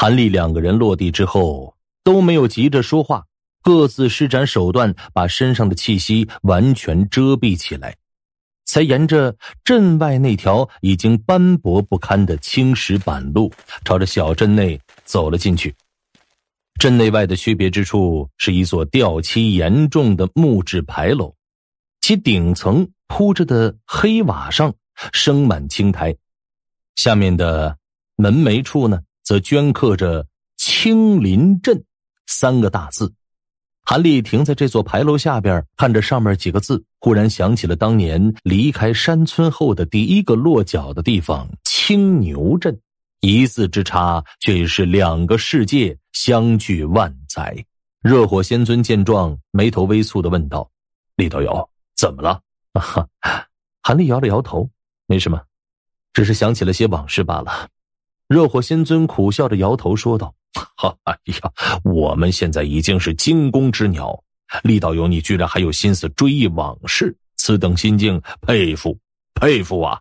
韩立两个人落地之后都没有急着说话，各自施展手段把身上的气息完全遮蔽起来，才沿着镇外那条已经斑驳不堪的青石板路，朝着小镇内走了进去。镇内外的区别之处是一座掉漆严重的木质牌楼，其顶层铺着的黑瓦上生满青苔，下面的门楣处呢？则镌刻着“青林镇”三个大字。韩立停在这座牌楼下边，看着上面几个字，忽然想起了当年离开山村后的第一个落脚的地方——青牛镇。一字之差，却已是两个世界相距万载。热火仙尊见状，眉头微蹙的问道：“李道友，怎么了？”啊、韩立摇了摇头：“没什么，只是想起了些往事罢了。”热火仙尊苦笑着摇头说道：“哈，哎呀，我们现在已经是惊弓之鸟。厉道友，你居然还有心思追忆往事，此等心境，佩服佩服啊！”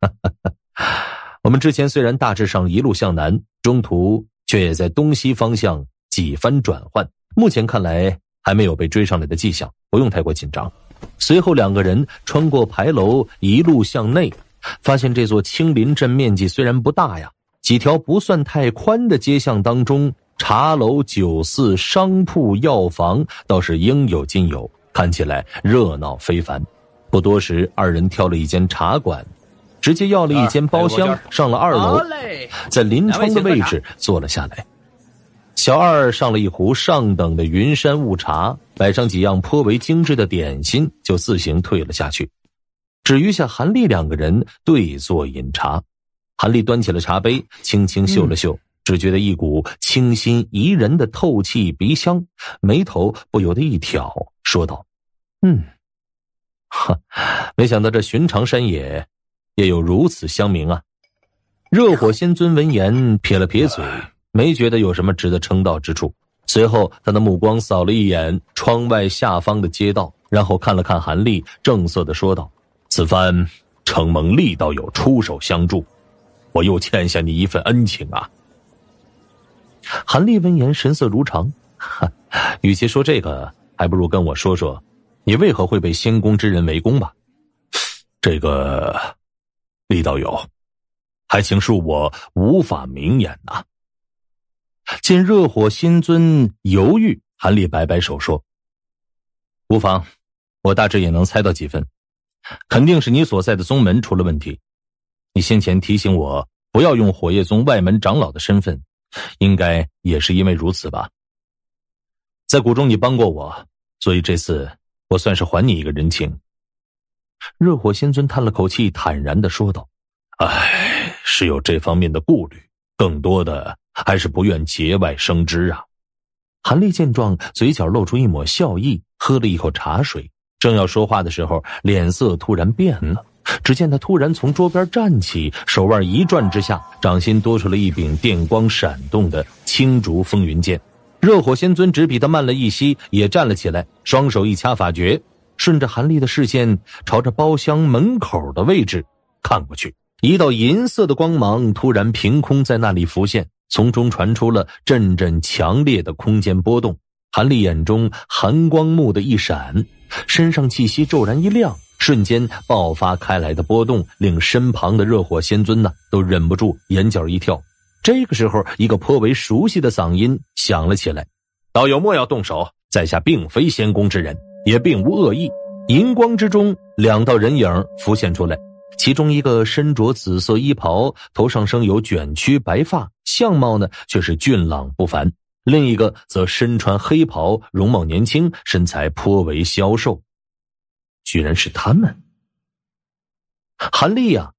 哈哈哈。我们之前虽然大致上一路向南，中途却也在东西方向几番转换。目前看来，还没有被追上来的迹象，不用太过紧张。随后，两个人穿过牌楼，一路向内，发现这座青林镇面积虽然不大呀。几条不算太宽的街巷当中，茶楼、酒肆、商铺、药房倒是应有尽有，看起来热闹非凡。不多时，二人挑了一间茶馆，直接要了一间包厢，上了二楼，在临窗的位置坐了下来。小二上了一壶上等的云山雾茶，摆上几样颇为精致的点心，就自行退了下去，只余下韩立两个人对坐饮茶。韩立端起了茶杯，轻轻嗅了嗅，只觉得一股清新怡人的透气鼻香，眉头不由得一挑，说道：“嗯，哈，没想到这寻常山野，也有如此香茗啊！”热火仙尊闻言撇了撇嘴，没觉得有什么值得称道之处。随后，他的目光扫了一眼窗外下方的街道，然后看了看韩立，正色的说道：“此番承蒙力道友出手相助。”我又欠下你一份恩情啊！韩立闻言神色如常，哈，与其说这个，还不如跟我说说你为何会被仙宫之人围攻吧。这个，李道友，还请恕我无法明言呐。见热火仙尊犹豫，韩立摆摆手说：“无妨，我大致也能猜到几分，肯定是你所在的宗门出了问题。”你先前提醒我不要用火夜宗外门长老的身份，应该也是因为如此吧？在谷中你帮过我，所以这次我算是还你一个人情。热火仙尊叹了口气，坦然的说道：“哎，是有这方面的顾虑，更多的还是不愿节外生枝啊。”韩立见状，嘴角露出一抹笑意，喝了一口茶水，正要说话的时候，脸色突然变了。只见他突然从桌边站起，手腕一转之下，掌心多出了一柄电光闪动的青竹风云剑。热火仙尊只比他慢了一息，也站了起来，双手一掐法诀，顺着韩立的视线，朝着包厢门口的位置看过去。一道银色的光芒突然凭空在那里浮现，从中传出了阵阵强烈的空间波动。韩立眼中寒光蓦的一闪，身上气息骤然一亮。瞬间爆发开来的波动，令身旁的热火仙尊呢都忍不住眼角一跳。这个时候，一个颇为熟悉的嗓音响了起来：“道友莫要动手，在下并非仙宫之人，也并无恶意。”银光之中，两道人影浮现出来。其中一个身着紫色衣袍，头上生有卷曲白发，相貌呢却是俊朗不凡；另一个则身穿黑袍，容貌年轻，身材颇为消瘦。居然是他们！韩立呀，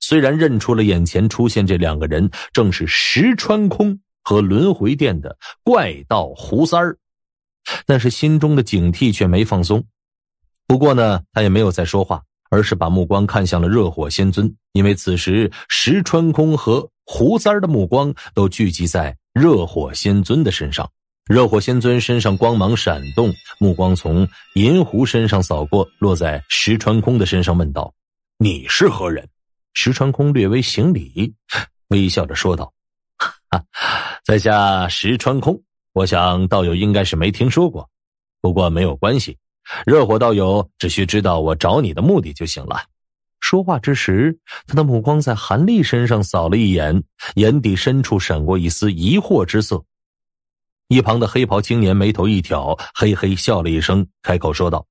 虽然认出了眼前出现这两个人，正是石川空和轮回殿的怪盗胡三儿，但是心中的警惕却没放松。不过呢，他也没有再说话，而是把目光看向了热火仙尊，因为此时石川空和胡三儿的目光都聚集在热火仙尊的身上。热火仙尊身上光芒闪动，目光从银狐身上扫过，落在石川空的身上，问道：“你是何人？”石川空略微行礼，微笑着说道：“ 哈，在下石川空，我想道友应该是没听说过。不过没有关系，热火道友只需知道我找你的目的就行了。”说话之时，他的目光在韩立身上扫了一眼，眼底深处闪过一丝疑惑之色。一旁的黑袍青年眉头一挑，嘿嘿笑了一声，开口说道：“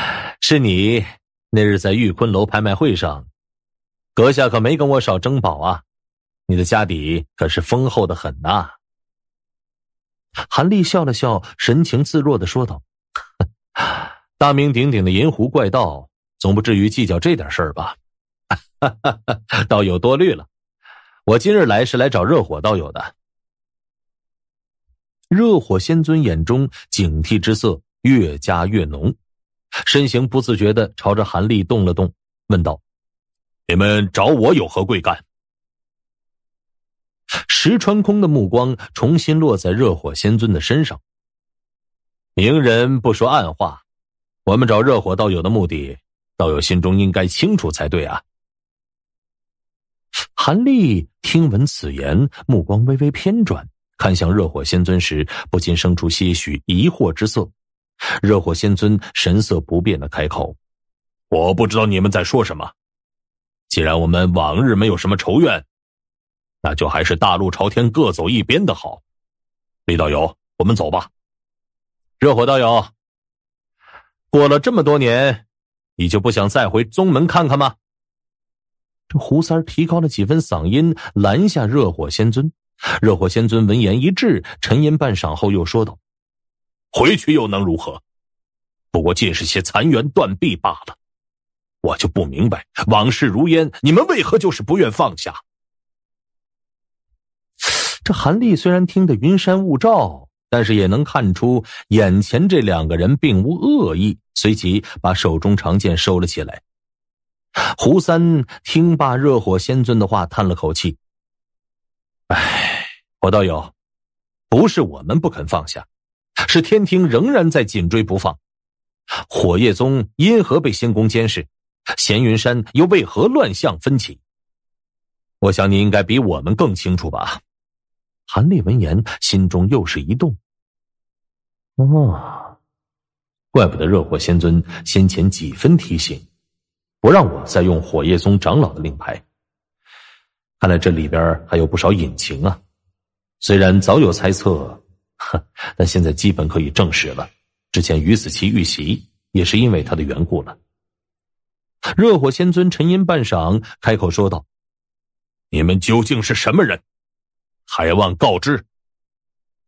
是你那日在玉坤楼拍卖会上，阁下可没跟我少争宝啊！你的家底可是丰厚的很呐。”韩立笑了笑，神情自若的说道：“ 大名鼎鼎的银狐怪盗，总不至于计较这点事儿吧？道 友多虑了，我今日来是来找热火道友的。”热火仙尊眼中警惕之色越加越浓，身形不自觉的朝着韩立动了动，问道：“你们找我有何贵干？”石川空的目光重新落在热火仙尊的身上。明人不说暗话，我们找热火道友的目的，道友心中应该清楚才对啊。韩立听闻此言，目光微微偏转。看向热火仙尊时，不禁生出些许疑惑之色。热火仙尊神色不变的开口：“我不知道你们在说什么。既然我们往日没有什么仇怨，那就还是大路朝天，各走一边的好。李道友，我们走吧。热火道友，过了这么多年，你就不想再回宗门看看吗？”这胡三提高了几分嗓音，拦下热火仙尊。热火仙尊闻言一滞，沉吟半晌后又说道：“回去又能如何？不过尽是些残垣断壁罢了。我就不明白，往事如烟，你们为何就是不愿放下？”这韩立虽然听得云山雾罩，但是也能看出眼前这两个人并无恶意，随即把手中长剑收了起来。胡三听罢热火仙尊的话，叹了口气。唉，我道友，不是我们不肯放下，是天庭仍然在紧追不放。火夜宗因何被仙宫监视？闲云山又为何乱象纷起？我想你应该比我们更清楚吧。韩立闻言，心中又是一动。哦，怪不得热火仙尊先前几分提醒，不让我再用火夜宗长老的令牌。看来这里边还有不少隐情啊！虽然早有猜测，哼，但现在基本可以证实了。之前于子期遇袭，也是因为他的缘故了。热火仙尊沉吟半晌，开口说道：“你们究竟是什么人？还望告知。”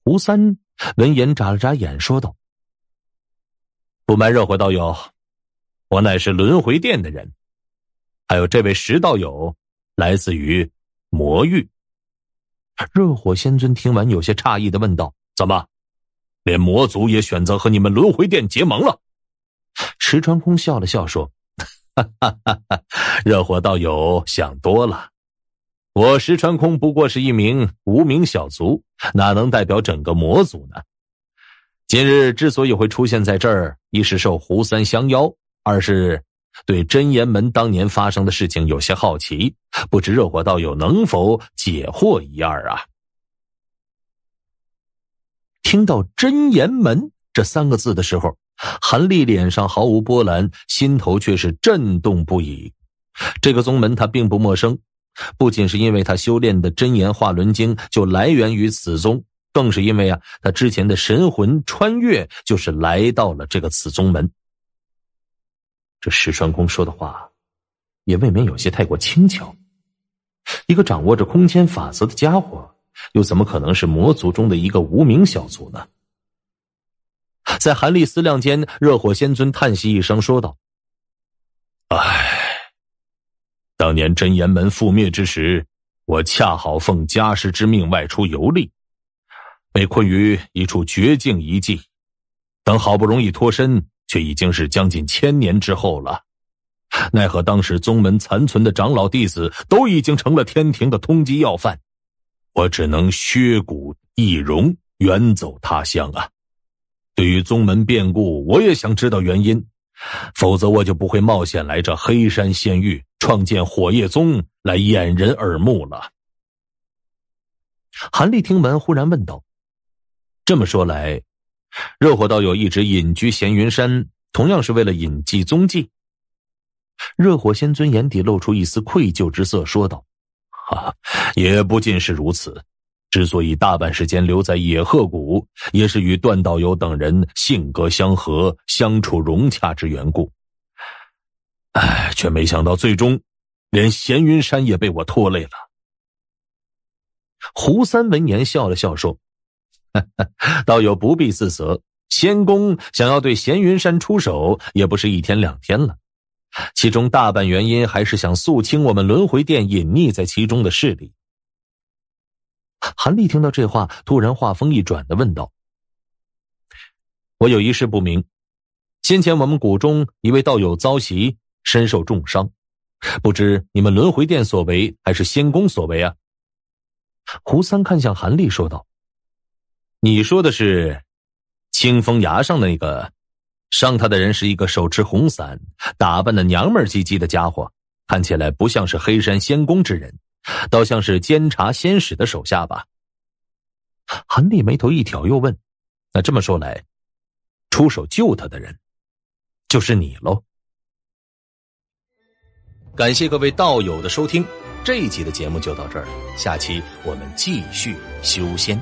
吴三闻言眨了眨眼，说道：“不瞒热火道友，我乃是轮回殿的人，还有这位石道友，来自于……”魔域，热火仙尊听完，有些诧异的问道：“怎么，连魔族也选择和你们轮回殿结盟了？”石川空笑了笑说：“哈哈哈哈热火道友想多了，我石川空不过是一名无名小卒，哪能代表整个魔族呢？今日之所以会出现在这儿，一是受胡三相邀，二是……”对真言门当年发生的事情有些好奇，不知热火道友能否解惑一二啊？听到“真言门”这三个字的时候，韩立脸上毫无波澜，心头却是震动不已。这个宗门他并不陌生，不仅是因为他修炼的真言化轮经就来源于此宗，更是因为啊，他之前的神魂穿越就是来到了这个此宗门。这石川公说的话，也未免有些太过轻巧。一个掌握着空间法则的家伙，又怎么可能是魔族中的一个无名小卒呢？在韩立思量间，热火仙尊叹息一声说道：“唉，当年真言门覆灭之时，我恰好奉家师之命外出游历，被困于一处绝境遗迹，等好不容易脱身。”却已经是将近千年之后了，奈何当时宗门残存的长老弟子都已经成了天庭的通缉要犯，我只能削骨易容，远走他乡啊！对于宗门变故，我也想知道原因，否则我就不会冒险来这黑山仙域创建火夜宗来掩人耳目了。韩立听闻，忽然问道：“这么说来。”热火道友一直隐居闲云山，同样是为了隐迹踪迹。热火仙尊眼底露出一丝愧疚之色，说道：“哈、也不尽是如此，之所以大半时间留在野鹤谷，也是与段道友等人性格相合，相处融洽之缘故。哎，却没想到最终连闲云山也被我拖累了。”胡三闻言笑了笑，说。道 友不必自责，仙宫想要对闲云山出手也不是一天两天了，其中大半原因还是想肃清我们轮回殿隐匿在其中的势力。韩立听到这话，突然话锋一转的问道：“我有一事不明，先前我们谷中一位道友遭袭，身受重伤，不知你们轮回殿所为，还是仙宫所为啊？”胡三看向韩立说道。你说的是，清风崖上那个伤他的人是一个手持红伞、打扮的娘们唧唧的家伙，看起来不像是黑山仙宫之人，倒像是监察仙使的手下吧？韩立眉头一挑，又问：“那这么说来，出手救他的人，就是你喽？”感谢各位道友的收听，这一集的节目就到这儿，下期我们继续修仙。